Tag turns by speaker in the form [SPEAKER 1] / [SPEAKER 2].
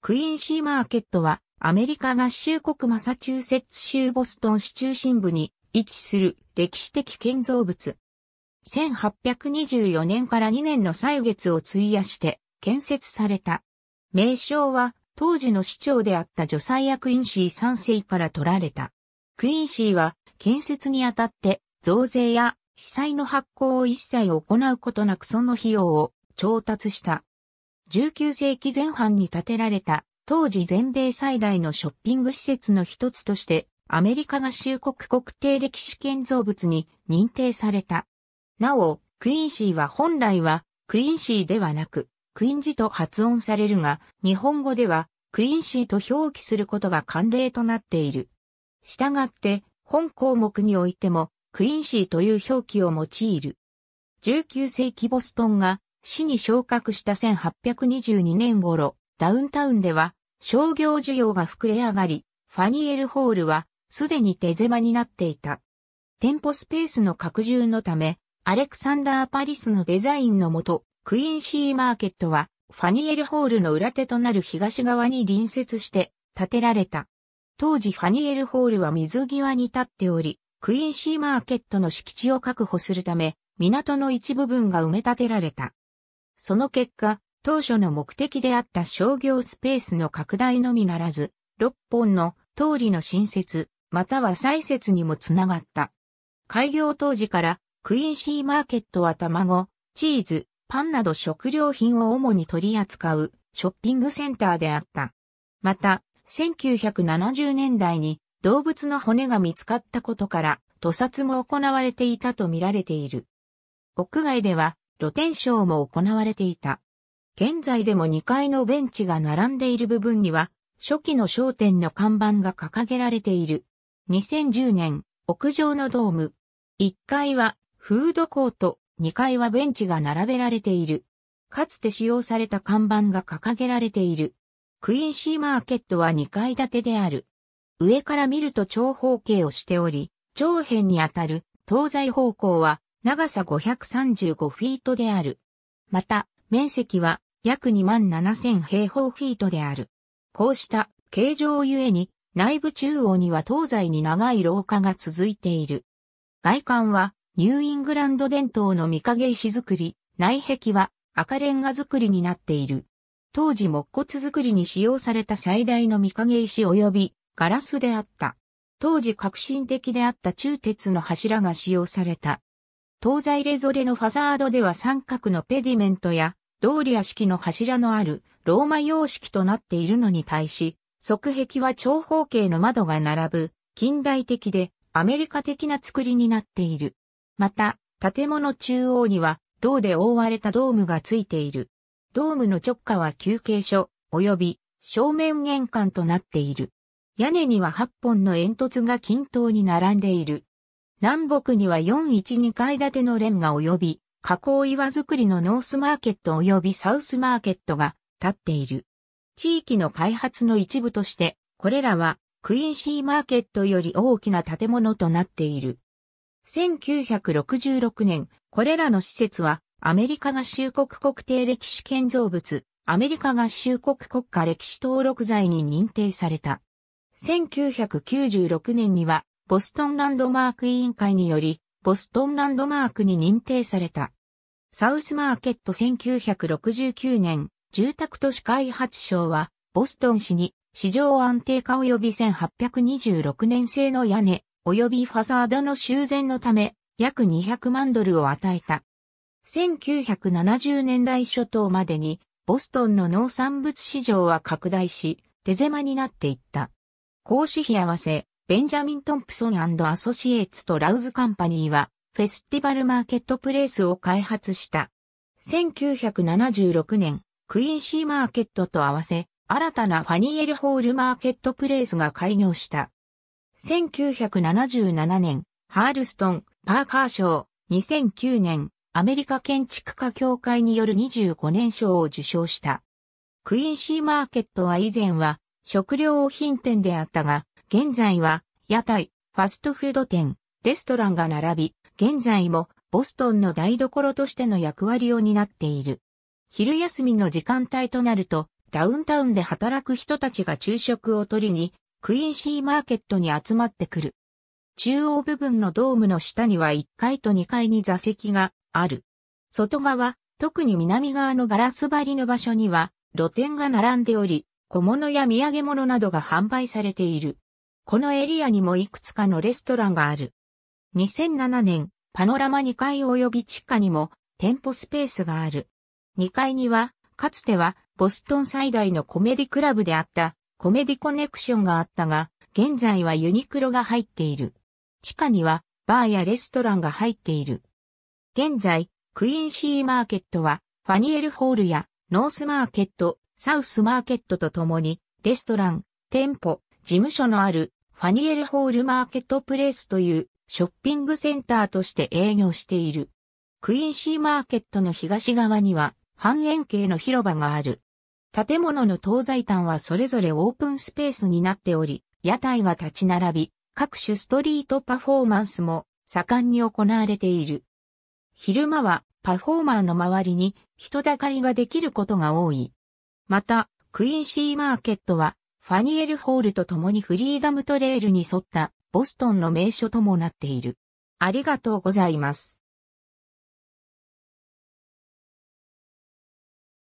[SPEAKER 1] クインシーマーケットはアメリカ合衆国マサチューセッツ州ボストン市中心部に位置する歴史的建造物。1824年から2年の歳月を費やして建設された。名称は当時の市長であった女才やクインシー3世から取られた。クインシーは建設にあたって増税や被災の発行を一切行うことなくその費用を調達した。19世紀前半に建てられた当時全米最大のショッピング施設の一つとしてアメリカ合衆国国定歴史建造物に認定された。なお、クインシーは本来はクインシーではなくクインジと発音されるが日本語ではクインシーと表記することが慣例となっている。したがって本項目においてもクインシーという表記を用いる。19世紀ボストンが市に昇格した1822年頃、ダウンタウンでは商業需要が膨れ上がり、ファニエルホールはすでに手狭になっていた。店舗スペースの拡充のため、アレクサンダー・パリスのデザインのもと、クイーンシーマーケットはファニエルホールの裏手となる東側に隣接して建てられた。当時ファニエルホールは水際に立っており、クイーンシーマーケットの敷地を確保するため、港の一部分が埋め立てられた。その結果、当初の目的であった商業スペースの拡大のみならず、6本の通りの新設、または再設にもつながった。開業当時から、クインシーマーケットは卵、チーズ、パンなど食料品を主に取り扱うショッピングセンターであった。また、1970年代に動物の骨が見つかったことから、屠殺も行われていたと見られている。屋外では露天商も行われていた。現在でも2階のベンチが並んでいる部分には、初期の商店の看板が掲げられている。2010年、屋上のドーム。1階はフードコート、2階はベンチが並べられている。かつて使用された看板が掲げられている。クインシーマーケットは2階建てである。上から見ると長方形をしており、長辺にあたる東西方向は長さ535フィートである。また、面積は約2万7000平方フィートである。こうした形状ゆえに、内部中央には東西に長い廊下が続いている。外観はニューイングランド伝統の御影石造り、内壁は赤レンガ造りになっている。当時木骨造りに使用された最大の御影石及びガラスであった。当時革新的であった鋳鉄の柱が使用された。東西レゾレのファサードでは三角のペディメントや、ドーリア式の柱のあるローマ様式となっているのに対し、側壁は長方形の窓が並ぶ、近代的でアメリカ的な作りになっている。また、建物中央には銅で覆われたドームがついている。ドームの直下は休憩所、及び正面玄関となっている。屋根には8本の煙突が均等に並んでいる。南北には412階建てのレンガ及び、加工岩作りのノースマーケット及びサウスマーケットが建っている。地域の開発の一部として、これらはクインシーマーケットより大きな建物となっている。1966年、これらの施設は、アメリカ合衆国国定歴史建造物、アメリカ合衆国国家歴史登録財に認定された。1996年には、ボストンランドマーク委員会により、ボストンランドマークに認定された。サウスマーケット1969年、住宅都市開発省は、ボストン市に市場安定化及び1826年製の屋根、及びファサードの修繕のため、約200万ドルを与えた。1970年代初頭までに、ボストンの農産物市場は拡大し、手狭になっていった。公私費合わせ、ベンジャミン・トンプソンアソシエーツとラウズカンパニーは、フェスティバルマーケットプレイスを開発した。1976年、クイーンシーマーケットと合わせ、新たなファニエルホールマーケットプレイスが開業した。1977年、ハールストン、パーカー賞、2009年、アメリカ建築家協会による25年賞を受賞した。クイーンシーマーケットは以前は、食料品店であったが、現在は屋台、ファストフード店、レストランが並び、現在もボストンの台所としての役割を担っている。昼休みの時間帯となると、ダウンタウンで働く人たちが昼食を取りに、クイーンシーマーケットに集まってくる。中央部分のドームの下には1階と2階に座席がある。外側、特に南側のガラス張りの場所には露店が並んでおり、小物や土産物などが販売されている。このエリアにもいくつかのレストランがある。2007年、パノラマ2階及び地下にも店舗スペースがある。2階には、かつてはボストン最大のコメディクラブであったコメディコネクションがあったが、現在はユニクロが入っている。地下にはバーやレストランが入っている。現在、クイーンシーマーケットはファニエルホールやノースマーケット、サウスマーケットとともにレストラン、店舗、事務所のあるファニエルホールマーケットプレイスというショッピングセンターとして営業している。クインシーマーケットの東側には半円形の広場がある。建物の東西端はそれぞれオープンスペースになっており、屋台が立ち並び、各種ストリートパフォーマンスも盛んに行われている。昼間はパフォーマーの周りに人だかりができることが多い。また、クインシーマーケットはファニエルホールと共にフリーダムトレイルに沿ったボストンの名所ともなっている。ありがとうございます。